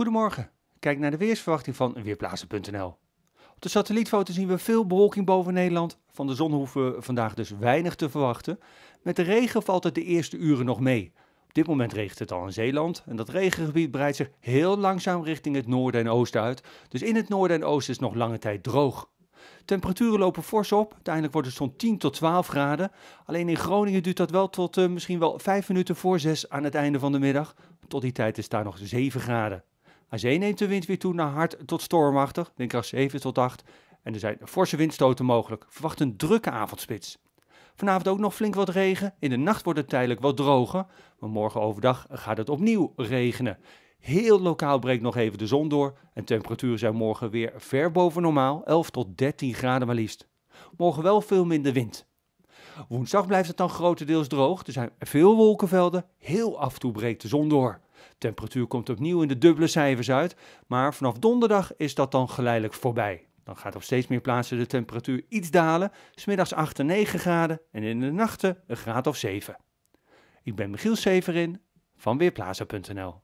Goedemorgen. Kijk naar de weersverwachting van Weerplaatsen.nl. Op de satellietfoto zien we veel bewolking boven Nederland. Van de zon hoeven we vandaag dus weinig te verwachten. Met de regen valt het de eerste uren nog mee. Op dit moment regent het al in Zeeland en dat regengebied breidt zich heel langzaam richting het noorden en oosten uit. Dus in het noorden en oosten is nog lange tijd droog. Temperaturen lopen fors op. Uiteindelijk wordt het zo'n 10 tot 12 graden. Alleen in Groningen duurt dat wel tot eh, misschien wel 5 minuten voor 6 aan het einde van de middag. Tot die tijd is daar nog 7 graden. Aan zee neemt de wind weer toe naar hard tot stormachtig, denk windkracht 7 tot 8. En er zijn forse windstoten mogelijk. Verwacht een drukke avondspits. Vanavond ook nog flink wat regen. In de nacht wordt het tijdelijk wat droger. Maar morgen overdag gaat het opnieuw regenen. Heel lokaal breekt nog even de zon door. En temperaturen zijn morgen weer ver boven normaal. 11 tot 13 graden maar liefst. Morgen wel veel minder wind. Woensdag blijft het dan grotendeels droog. Er zijn veel wolkenvelden. Heel af en toe breekt de zon door. Temperatuur komt opnieuw in de dubbele cijfers uit, maar vanaf donderdag is dat dan geleidelijk voorbij. Dan gaat op steeds meer plaatsen de temperatuur iets dalen, smiddags 8 en 9 graden en in de nachten een graad of 7. Ik ben Michiel Severin van Weerplaza.nl